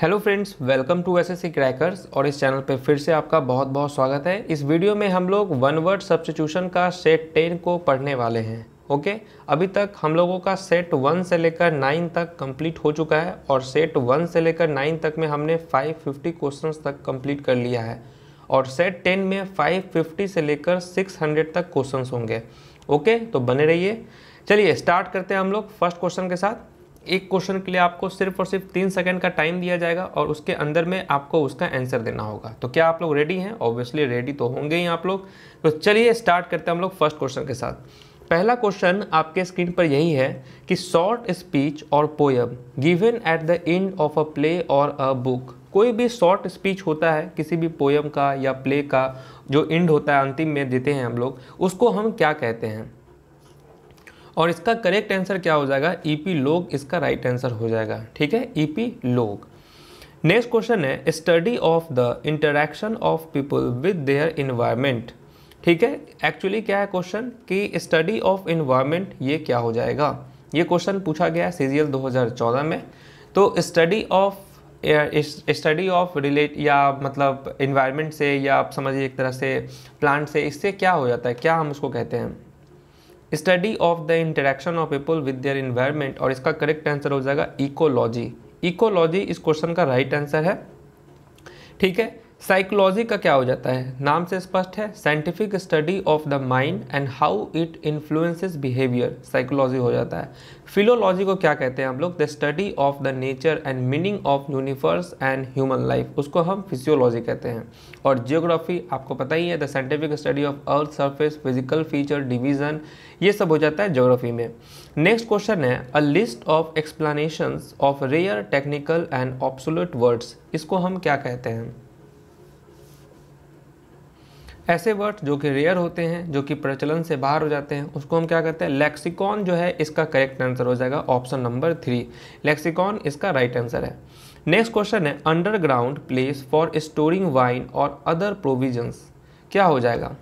hello friends welcome to S S C crackers और इस channel पे फिर से आपका बहुत बहुत स्वागत है इस वीडियो में हम लोग वन वर्ड सब्सटीट्यूशन का सेट टेन को पढ़ने वाले हैं ओके अभी तक हम लोगों का सेट वन से लेकर नाइन तक कंप्लीट हो चुका है और सेट वन से लेकर नाइन तक में हमने 550 क्वेश्चन तक कम्प्लीट कर लिया है और सेट टेन में फिफ्टी से लेकर हंड्रेड तक क्वेश्चन होंगे ओके तो बने रहिए चलिए स्टार्ट करते हैं हम लोग फर्स्ट क्वेश्चन के साथ एक क्वेश्चन के लिए आपको सिर्फ और सिर्फ तीन सेकंड का टाइम दिया जाएगा और उसके अंदर में आपको उसका आंसर देना होगा तो क्या आप लोग रेडी हैं ऑब्वियसली रेडी तो होंगे ही आप लोग तो चलिए स्टार्ट करते हैं हम लोग फर्स्ट क्वेश्चन के साथ पहला क्वेश्चन आपके स्क्रीन पर यही है कि short speech or poem given at the end of a play or a book कोई भी शॉर्ट स्पीच होता है किसी भी पोएम का या प्ले का जो एंड होता है अंतिम में देते हैं हम लोग उसको हम क्या कहते हैं और इसका करेक्ट आंसर क्या हो जाएगा ईपी e लोग इसका राइट आंसर हो जाएगा ठीक है ईपी लोग नेक्स्ट क्वेश्चन है study of the interaction of people with their environment ठीक है एक्चुअली क्या है क्वेश्चन कि स्टडी ऑफ इन्वायरमेंट ये क्या हो जाएगा ये क्वेश्चन पूछा गया है सीजीएल 2014 में तो study of study of relate या मतलब इन्वायरमेंट से या आप समझिए एक तरह से प्लांट से इससे क्या हो जाता है क्या हम उसको कहते हैं study of the interaction of people with their environment और इसका करेक्ट आंसर हो जाएगा इकोलॉजी इकोलॉजी इस क्वेश्चन का राइट आंसर है ठीक है साइकोलॉजी का क्या हो जाता है नाम से स्पष्ट है scientific study of the mind and how it influences behaviour psychology हो जाता है फिलोलॉजी को क्या कहते हैं हम लोग the study of the nature and meaning of universe and human life उसको हम फिजियोलॉजी कहते हैं और जियोग्राफी आपको पता ही है the scientific study of earth surface physical feature division ये सब हो जाता है जियोग्राफी में नेक्स्ट क्वेश्चन है a list of explanations of rare technical and obsolete words इसको हम क्या कहते हैं ऐसे वर्ड्स जो कि रेयर होते हैं जो कि प्रचलन से बाहर हो जाते हैं उसको हम क्या कहते हैं लेक्सिकॉन जो है इसका करेक्ट आंसर हो जाएगा ऑप्शन नंबर थ्री लेक्सिकॉन इसका राइट right आंसर है नेक्स्ट क्वेश्चन है underground place for storing wine or other provisions क्या हो जाएगा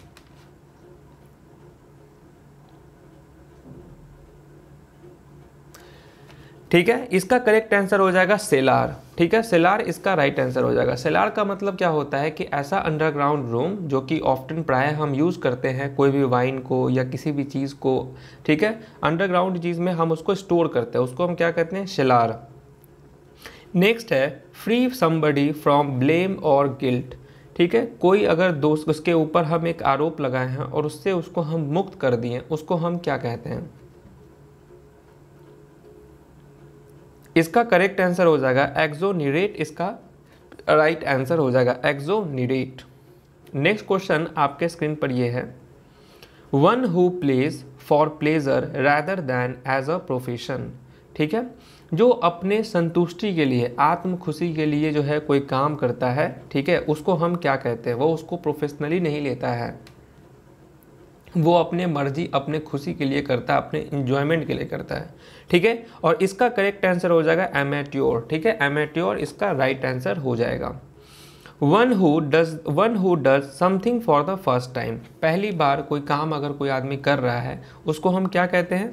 ठीक है इसका करेक्ट आंसर हो जाएगा सेलार ठीक है सेलार इसका राइट right आंसर हो जाएगा सेलार का मतलब क्या होता है कि ऐसा अंडरग्राउंड रूम जो कि ऑफ्टन प्राय हम यूज़ करते हैं कोई भी वाइन को या किसी भी चीज़ को ठीक है अंडरग्राउंड चीज़ में हम उसको स्टोर करते हैं उसको हम क्या कहते हैं सेलार नेक्स्ट है free somebody from blame or guilt ठीक है कोई अगर दोस्त उसके ऊपर हम एक आरोप लगाए हैं और उससे उसको हम मुक्त कर दिए उसको हम क्या कहते हैं इसका करेक्ट आंसर हो जाएगा एक्जोनिरेट इसका राइट आंसर हो जाएगा एक्जोनिरेट नेक्स्ट क्वेश्चन आपके स्क्रीन पर यह है one who plays for pleasure rather than as a profession ठीक है जो अपने संतुष्टि के लिए आत्म खुशी के लिए जो है कोई काम करता है ठीक है उसको हम क्या कहते हैं वो उसको प्रोफेशनली नहीं लेता है वो अपने मर्जी अपने खुशी के लिए करता है अपने इंजॉयमेंट के लिए करता है ठीक है और इसका करेक्ट आंसर हो जाएगा एमेट्योर ठीक है एमेट्योर इसका राइट right आंसर हो जाएगा one who does one who does something for the first time पहली बार कोई काम अगर कोई आदमी कर रहा है उसको हम क्या कहते हैं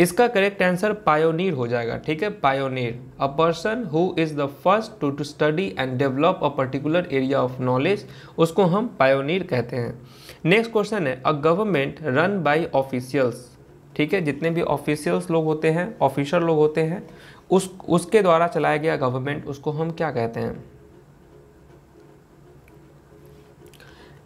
इसका करेक्ट आंसर पायोनियर हो जाएगा ठीक है pioneer a person who is the first to to study and develop a particular area of knowledge उसको हम पायोनियर कहते हैं नेक्स्ट क्वेश्चन है a government run by officials ठीक है जितने भी ऑफिशियल्स लोग होते हैं ऑफिसर लोग होते हैं उस उसके द्वारा चलाया गया गवर्नमेंट उसको हम क्या कहते हैं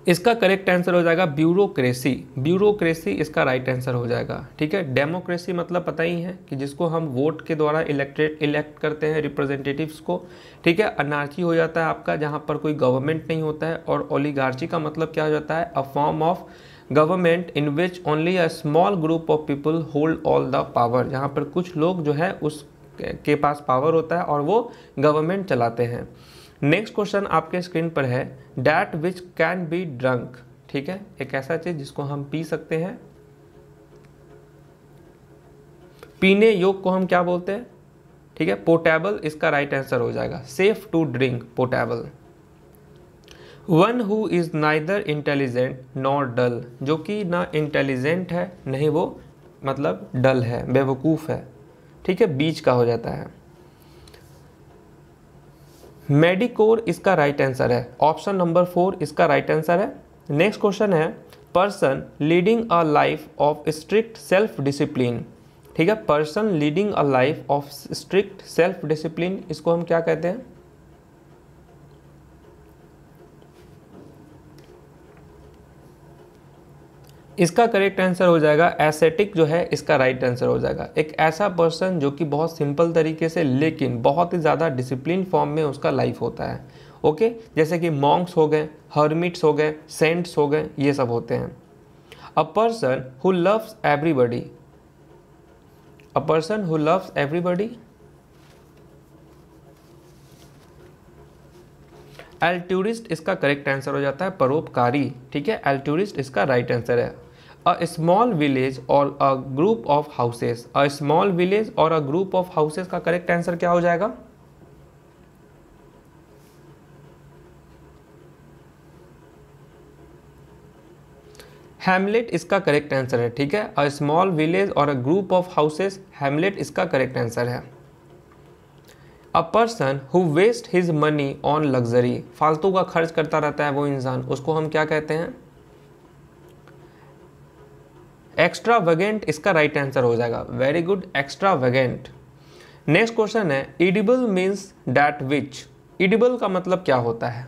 इसका करेक्ट आंसर हो जाएगा ब्यूरोक्रेसी ब्यूरोक्रेसी इसका राइट आंसर हो जाएगा ठीक है डेमोक्रेसी मतलब पता ही है कि जिसको हम वोट के द्वारा इलेक्टेड इलेक्ट करते हैं रिप्रेजेंटेटिव्स को ठीक है अनार्ची हो जाता है आपका जहाँ पर कोई गवर्नमेंट नहीं होता है और ओलीगार्ची का मतलब क्या हो जाता है a form of government in which only a small group of people hold all the power जहाँ पर कुछ लोग जो है उस के पास पावर होता है और वो गवर्नमेंट चलाते हैं नेक्स्ट क्वेश्चन आपके स्क्रीन पर है that which can be drunk ठीक है एक ऐसा चीज जिसको हम पी सकते हैं पीने योग को हम क्या बोलते हैं ठीक है पोर्टेबल इसका राइट right आंसर हो जाएगा safe to drink portable one who is neither intelligent not dull जो कि ना इंटेलिजेंट है नहीं वो मतलब डल है बेवकूफ़ है ठीक है बीच का हो जाता है मेडिकोर इसका राइट आंसर है ऑप्शन नंबर फोर इसका राइट आंसर है नेक्स्ट क्वेश्चन है person leading a life of strict self discipline ठीक है person leading a life of strict self discipline इसको हम क्या कहते हैं इसका करेक्ट आंसर हो जाएगा एसेटिक जो है इसका राइट right आंसर हो जाएगा एक ऐसा पर्सन जो कि बहुत सिंपल तरीके से लेकिन बहुत ही ज़्यादा डिसिप्लिन फॉर्म में उसका लाइफ होता है ओके जैसे कि मॉन्क्स हो गए हर्मिट्स हो गए सेंट्स हो गए ये सब होते हैं a person who loves everybody a person who loves everybody altruist इसका करेक्ट आंसर हो जाता है परोपकारी ठीक है एल्ट्यूरिस्ट इसका राइट right आंसर है अ small village or a group of houses a small village or a group of houses का करेक्ट आंसर क्या हो जाएगा हेमलेट इसका करेक्ट आंसर है ठीक है अ small village or a group of houses hamlet इसका करेक्ट आंसर है a person who waste his money on luxury फालतू का खर्च करता रहता है वो इंसान उसको हम क्या कहते हैं एक्स्ट्रा वेगेंट इसका राइट आंसर हो जाएगा very good extravagant next question है edible means that which edible का मतलब क्या होता है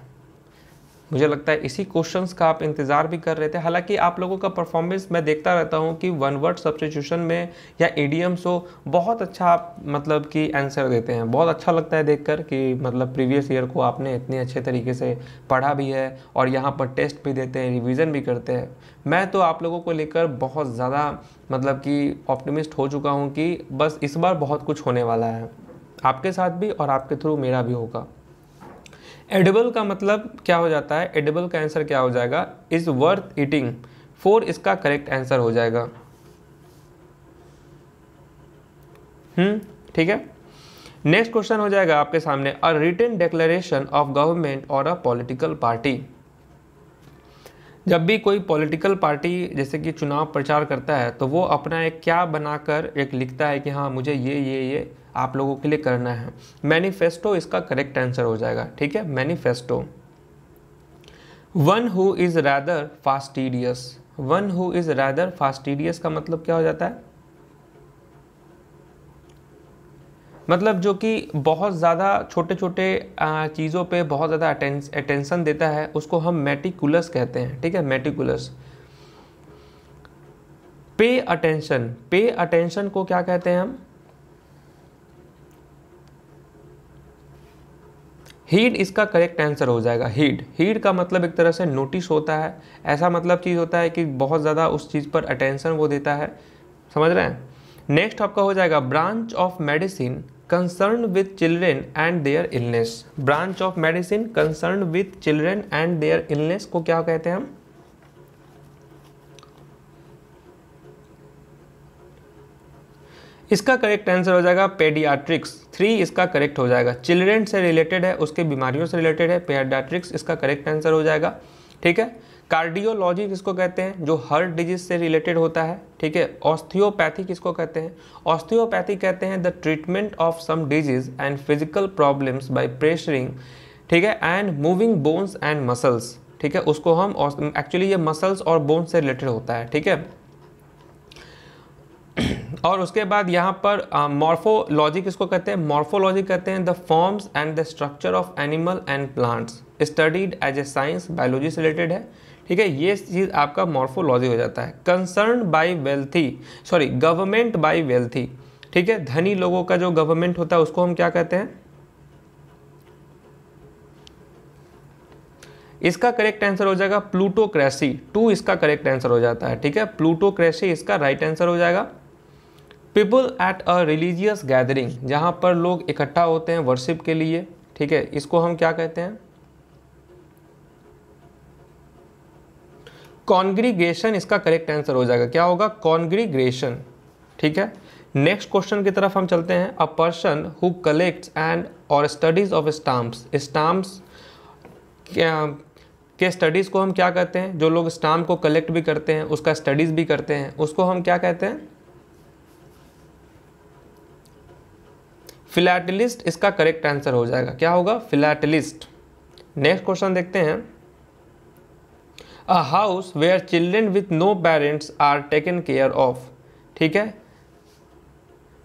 मुझे लगता है इसी क्वेश्चन का आप इंतज़ार भी कर रहे थे हालांकि आप लोगों का परफॉर्मेंस मैं देखता रहता हूँ कि वन वर्ड सब्सटीट्यूशन में या एडीएम्स हो बहुत अच्छा आप मतलब कि आंसर देते हैं बहुत अच्छा लगता है देखकर कि मतलब प्रीवियस ईयर को आपने इतने अच्छे तरीके से पढ़ा भी है और यहाँ पर टेस्ट भी देते हैं रिविज़न भी करते हैं मैं तो आप लोगों को लेकर बहुत ज़्यादा मतलब कि ऑप्टिमिस्ट हो चुका हूँ कि बस इस बार बहुत कुछ होने वाला है आपके साथ भी और आपके थ्रू मेरा भी होगा एडिबल का मतलब क्या हो जाता है एडिबल का आंसर क्या हो जाएगा इज़ वर्थ ईटिंग फोर इसका करेक्ट आंसर हो जाएगा हम्म ठीक है नेक्स्ट क्वेश्चन हो जाएगा आपके सामने a written declaration of government or a political party जब भी कोई पॉलिटिकल पार्टी जैसे कि चुनाव प्रचार करता है तो वो अपना एक क्या बनाकर एक लिखता है कि हाँ मुझे ये ये ये आप लोगों के लिए करना है मैनिफेस्टो इसका करेक्ट आंसर हो जाएगा ठीक है manifesto one who is rather fastidious one who is rather fastidious का मतलब क्या हो जाता है मतलब जो कि बहुत ज़्यादा छोटे छोटे चीज़ों पे बहुत ज़्यादा अटेंशन देता है उसको हम मेटिकुलस कहते हैं ठीक है meticulous pay attention pay attention को क्या कहते हैं हम हीड इसका करेक्ट आंसर हो जाएगा हीड हीड का मतलब एक तरह से नोटिस होता है ऐसा मतलब चीज़ होता है कि बहुत ज़्यादा उस चीज़ पर अटेंशन वो देता है समझ रहे हैं नेक्स्ट आपका हो जाएगा branch of medicine concern with children and their illness branch of medicine concern with children and their illness को क्या कहते हैं हम इसका करेक्ट आंसर हो जाएगा पेडियाट्रिक्स थ्री इसका करेक्ट हो जाएगा चिल्ड्रेन से रिलेटेड है उसके बीमारियों से रिलेटेड है पेडियाट्रिक्स इसका करेक्ट आंसर हो जाएगा ठीक है कार्डियोलॉजी किसको कहते हैं जो हार्ट डिजीज से रिलेटेड होता है ठीक है ऑस्थियोपैथी किसको कहते हैं ऑस्थियोपैथी कहते हैं the treatment of some disease and physical problems by pressuring ठीक है and moving bones and muscles ठीक है उसको हम एक्चुअली ये मसल्स और बोन्स से रिलेटेड होता है ठीक है और उसके बाद यहाँ पर मॉर्फोलॉजी uh, कहते हैं मॉर्फोलॉजी कहते हैं the forms and the structure of animal and plants studied as a science biology से रिलेटेड है ठीक है ये चीज़ आपका मॉर्फोलॉजी हो जाता है concern by wealthy sorry government by wealthy ठीक है धनी लोगों का जो गवर्नमेंट होता है उसको हम क्या कहते हैं इसका करेक्ट आंसर हो जाएगा प्लूटोक्रेसी टू इसका करेक्ट आंसर हो जाता है ठीक है प्लूटोक्रेसी इसका राइट right आंसर हो जाएगा people at a religious gathering जहाँ पर लोग इकट्ठा होते हैं वर्शिप के लिए ठीक है इसको हम क्या कहते हैं कॉन्ग्रीगेशन इसका करेक्ट आंसर हो जाएगा क्या होगा कॉन्ग्रीग्रेशन ठीक है नेक्स्ट क्वेश्चन की तरफ हम चलते हैं a person who collects and or studies of stamps stamps के स्टडीज़ को हम क्या कहते हैं जो लोग स्टाम्प को कलेक्ट भी करते हैं उसका स्टडीज़ भी करते हैं उसको हम क्या कहते हैं फिलैटलिस्ट इसका करेक्ट आंसर हो जाएगा क्या होगा फिलैटलिस्ट नेक्स्ट क्वेश्चन देखते हैं a house where children with no parents are taken care of ठीक है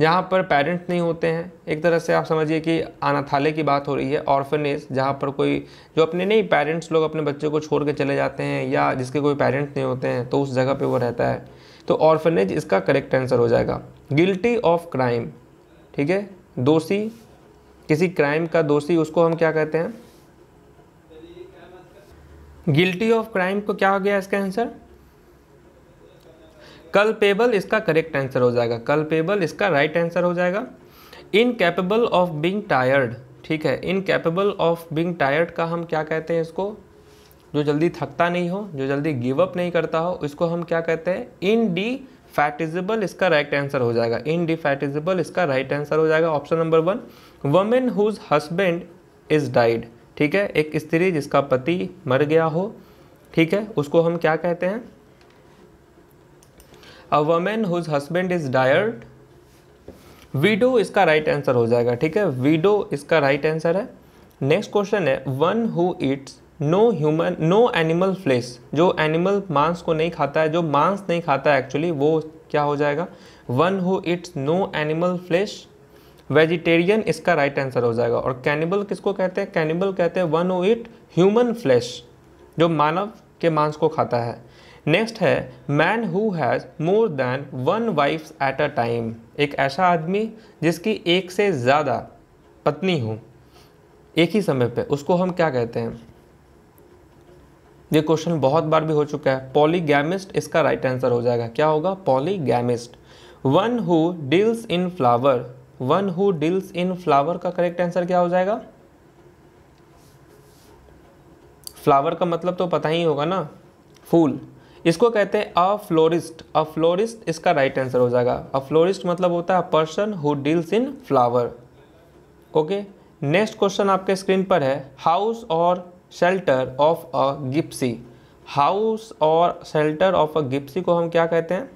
जहाँ पर पेरेंट्स नहीं होते हैं एक तरह से आप समझिए कि अनाथालय की बात हो रही है ऑर्फनेज जहाँ पर कोई जो अपने नहीं पेरेंट्स लोग अपने बच्चे को छोड़ के चले जाते हैं या जिसके कोई पेरेंट्स नहीं होते हैं तो उस जगह पे वो रहता है तो ऑर्फनेज इसका करेक्ट आंसर हो जाएगा गिल्टी ऑफ क्राइम ठीक है दोषी किसी क्राइम का दोषी उसको हम क्या कहते हैं गिल्टी ऑफ क्राइम को क्या हो गया इसका आंसर कल्पेबल इसका करेक्ट आंसर हो जाएगा कल्पेबल इसका राइट right आंसर हो जाएगा इनकेपेबल ऑफ बींग टायर्ड ठीक है इनकेपेबल ऑफ बींग टायर्ड का हम क्या कहते हैं इसको जो जल्दी थकता नहीं हो जो जल्दी गिव अप नहीं करता हो इसको हम क्या कहते हैं इन डी फैटिजिबल इसका राइट आंसर हो जाएगा इनडिफैटिजेबल इसका राइट आंसर हो जाएगा option number one women whose husband is died ठीक है एक स्त्री जिसका पति मर गया हो ठीक है उसको हम क्या कहते हैं a women whose husband is डायर्ड वीडो इसका राइट right आंसर हो जाएगा ठीक है वीडो इसका राइट right आंसर है नेक्स्ट क्वेश्चन है one who eats no human no animal flesh जो एनिमल मांस को नहीं खाता है जो मांस नहीं खाता है एक्चुअली वो क्या हो जाएगा one who eats no animal flesh vegetarian इसका राइट right आंसर हो जाएगा और कैनिबल किसको कहते हैं कैनिबल कहते हैं one who eat human flesh जो मानव के मांस को खाता है नेक्स्ट है man who has more than one wifes at a time एक ऐसा आदमी जिसकी एक से ज़्यादा पत्नी हो एक ही समय पे उसको हम क्या कहते हैं ये क्वेश्चन बहुत बार भी हो चुका है पॉलीगैमिस्ट इसका राइट right आंसर हो जाएगा क्या होगा polygamist one who deals in flower one who deals in flower का करेक्ट आंसर क्या हो जाएगा फ्लावर का मतलब तो पता ही होगा ना फूल इसको कहते हैं अ फ्लोरिस्ट अ फ्लोरिस्ट इसका राइट right आंसर हो जाएगा अ फ्लोरिस्ट मतलब होता है person who deals in flower okay next question आपके स्क्रीन पर है house or shelter of a gypsy house or shelter of a gypsy को हम क्या कहते हैं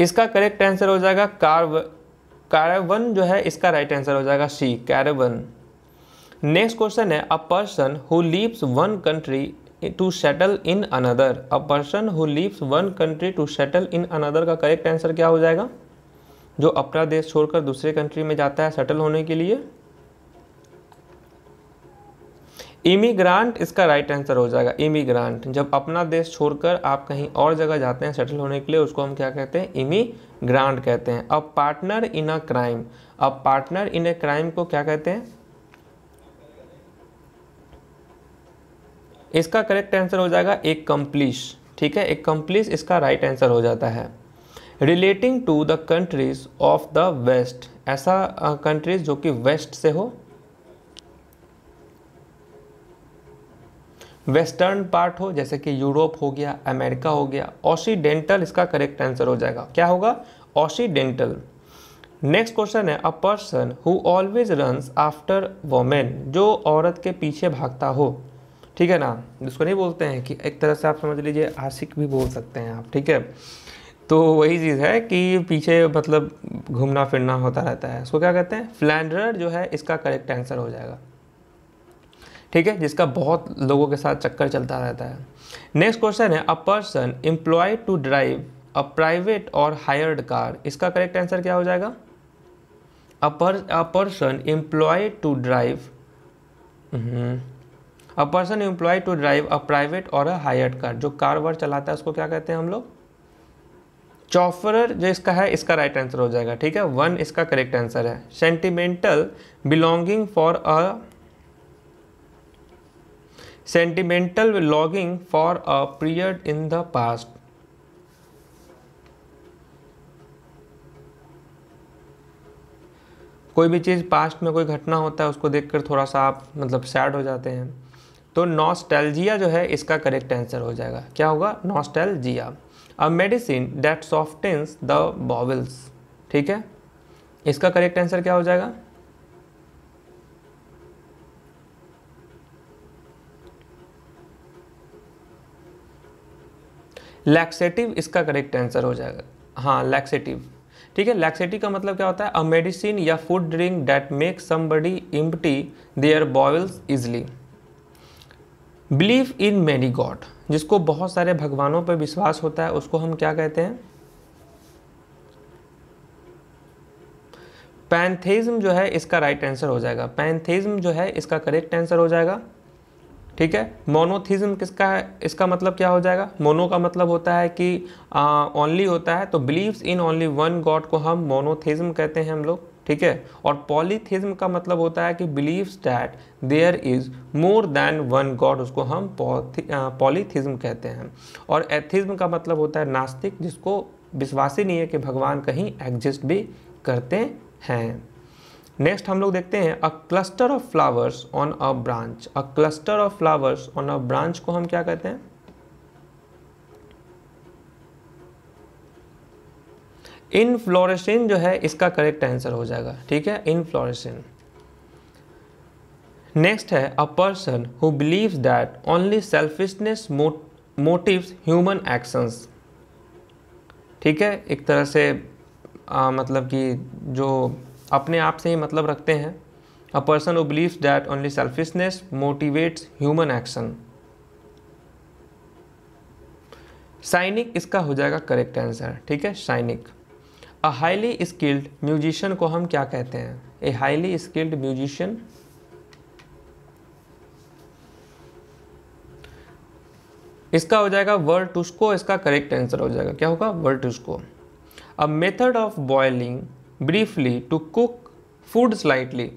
इसका करेक्ट आंसर हो जाएगा कार्व कैरवन जो है इसका राइट आंसर हो जाएगा सी कैरवन नेक्स्ट क्वेश्चन है a person who leaves one country to settle in another a person who leaves one country to settle in another का करेक्ट आंसर क्या हो जाएगा जो अपना देश छोड़कर दूसरे कंट्री में जाता है सेटल होने के लिए इमिग्रांट इसका राइट आंसर हो जाएगा इमिग्रांट जब अपना देश छोड़कर आप कहीं और जगह जाते हैं सेटल होने के लिए उसको हम क्या कहते हैं इमिग्रांट कहते हैं अब पार्टनर इन अ क्राइम अब पार्टनर इन ए क्राइम को क्या कहते हैं इसका करेक्ट आंसर हो जाएगा एक कम्प्लीस ठीक है एक कम्प्लीस इसका राइट आंसर हो जाता है relating to the countries of the west ऐसा कंट्रीज जो कि वेस्ट से हो वेस्टर्न पार्ट हो जैसे कि यूरोप हो गया अमेरिका हो गया ऑसीडेंटल इसका करेक्ट आंसर हो जाएगा क्या होगा ऑसीडेंटल नेक्स्ट क्वेश्चन है a person who always runs after women जो औरत के पीछे भागता हो ठीक है ना इसको नहीं बोलते हैं कि एक तरह से आप समझ लीजिए आशिक भी बोल सकते हैं आप ठीक है तो वही चीज़ है कि पीछे मतलब घूमना फिरना होता रहता है इसको क्या कहते हैं फ्लैंडर जो है इसका करेक्ट आंसर हो जाएगा ठीक है जिसका बहुत लोगों के साथ चक्कर चलता रहता है नेक्स्ट क्वेश्चन है a person employ to drive a private or hired car इसका करेक्ट आंसर क्या हो जाएगा a person employ to drive a person employ to drive a private or a hired car जो कार वर चलाता है उसको क्या कहते हैं हम लोग चौफरर जो इसका है इसका राइट आंसर हो जाएगा ठीक है वन इसका करेक्ट आंसर है sentimental belonging for a sentimental belonging for a period in the past कोई भी चीज़ पास्ट में कोई घटना होता है उसको देखकर थोड़ा सा आप मतलब सैड हो जाते हैं तो नॉस्टैल्जिया जो है इसका करेक्ट आंसर हो जाएगा क्या होगा nostalgia a medicine that softens the bowels ठीक है इसका करेक्ट आंसर क्या हो जाएगा लैक्सेटिव इसका करेक्ट आंसर हो जाएगा हाँ लैक्सेटिव ठीक है लैक्सेटिव का मतलब क्या होता है अ मेडिसिन या food drink that make somebody empty their bowels easily believe in many god जिसको बहुत सारे भगवानों पर विश्वास होता है उसको हम क्या कहते हैं पैंथेज्म जो है इसका राइट आंसर हो जाएगा पैंथेज्म जो है इसका करेक्ट आंसर हो जाएगा ठीक है मोनोथिज्म किसका है इसका मतलब क्या हो जाएगा मोनो का मतलब होता है कि ओनली होता है तो believes in only one god को हम मोनोथिज्म कहते हैं हम लोग ठीक है और पॉलीथिज्म का मतलब होता है कि believes that there is more than one god उसको हम पॉलीथिज्म कहते हैं और एथिज्म का मतलब होता है नास्तिक जिसको विश्वास ही नहीं है कि भगवान कहीं एग्जिस्ट भी करते हैं नेक्स्ट हम लोग देखते हैं a cluster of flowers on a branch a cluster of flowers on a branch को हम क्या कहते हैं इनफ्लोरेसिन जो है इसका करेक्ट आंसर हो जाएगा ठीक है इनफ्लोरेसिन नेक्स्ट है a person who believes that only selfishness motives human actions ठीक है एक तरह से आ, मतलब कि जो अपने आप से ही मतलब रखते हैं a person who believes that only selfishness motivates human action cynic इसका हो जाएगा करेक्ट आंसर ठीक है cynic a highly skilled musician को हम क्या कहते हैं ए हाईली स्किल्ड म्यूजिशियन इसका हो जाएगा वर्टुस्को इसका करेक्ट आंसर हो जाएगा क्या होगा virtuoso a method of boiling briefly to cook food slightly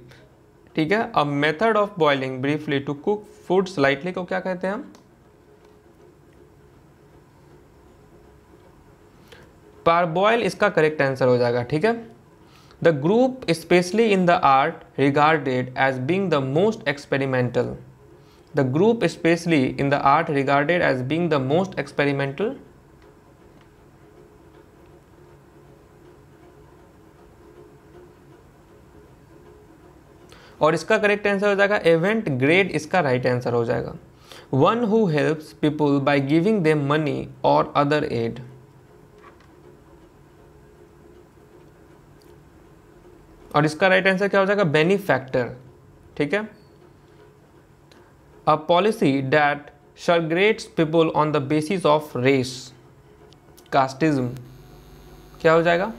ठीक है a method of boiling briefly to cook food slightly को क्या कहते हैं हम पारबॉयल इसका करेक्ट आंसर हो जाएगा ठीक है the group specially in the art regarded as being the most experimental the group specially in the art regarded as being the most experimental और इसका करेक्ट आंसर हो जाएगा इवेंट ग्रेड इसका राइट right आंसर हो जाएगा one who helps people by giving them money or other aid और इसका right answer क्या हो जाएगा बेनिफैक्टर ठीक है a policy that segregates people on the basis of race casteism क्या हो जाएगा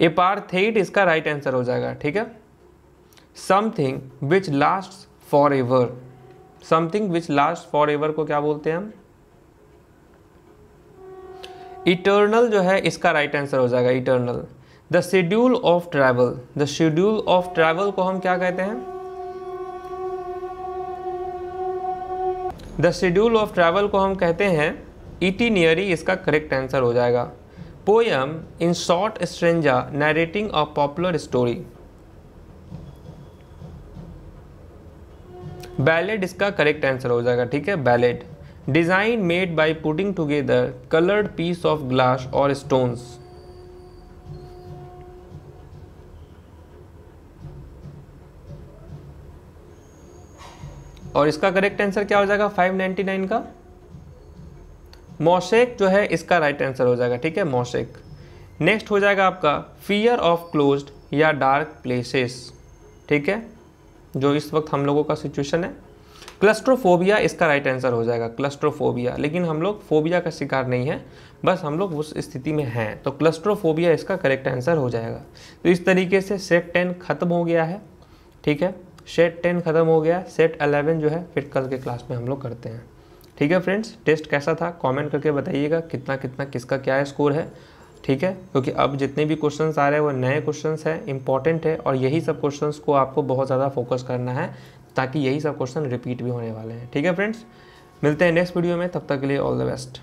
ए एपारथेट इसका राइट right आंसर हो जाएगा ठीक है something which last for ever something which last for ever को क्या बोलते हैं हम इटर्नल जो है इसका राइट आंसर हो जाएगा eternal the schedule of travel the schedule of travel को हम क्या कहते हैं द शेड्यूल ऑफ ट्रैवल को हम कहते हैं इटीनियरी इसका करेक्ट आंसर हो जाएगा poem in short stanza narrating a popular story ballad इसका करेक्ट आंसर हो जाएगा ठीक है ballad design made by putting together colored piece of glass or stones और इसका करेक्ट आंसर क्या हो जाएगा 599 का मोशेक जो है इसका राइट आंसर हो जाएगा ठीक है मोशेक नेक्स्ट हो जाएगा आपका फियर ऑफ क्लोज्ड या डार्क प्लेसेस ठीक है जो इस वक्त हम लोगों का सिचुएशन है क्लस्ट्रोफोबिया इसका राइट आंसर हो जाएगा क्लस्ट्रोफोबिया लेकिन हम लोग फोबिया का शिकार नहीं है बस हम लोग उस स्थिति में हैं तो क्लस्ट्रोफोबिया इसका करेक्ट आंसर हो जाएगा तो इस तरीके से सेट टेन खत्म हो गया है ठीक है सेट टेन खत्म हो गया सेट अलेवन जो है फिर कल के क्लास में हम लोग करते हैं ठीक है फ्रेंड्स टेस्ट कैसा था कॉमेंट करके बताइएगा कितना कितना किसका क्या स्कोर है ठीक है क्योंकि अब जितने भी क्वेश्चंस आ रहे हैं वो नए क्वेश्चंस हैं इंपॉर्टेंट है और यही सब क्वेश्चंस को आपको बहुत ज़्यादा फोकस करना है ताकि यही सब क्वेश्चन रिपीट भी होने वाले हैं ठीक है फ्रेंड्स मिलते हैं नेक्स्ट वीडियो में तब तक के लिए ऑल द बेस्ट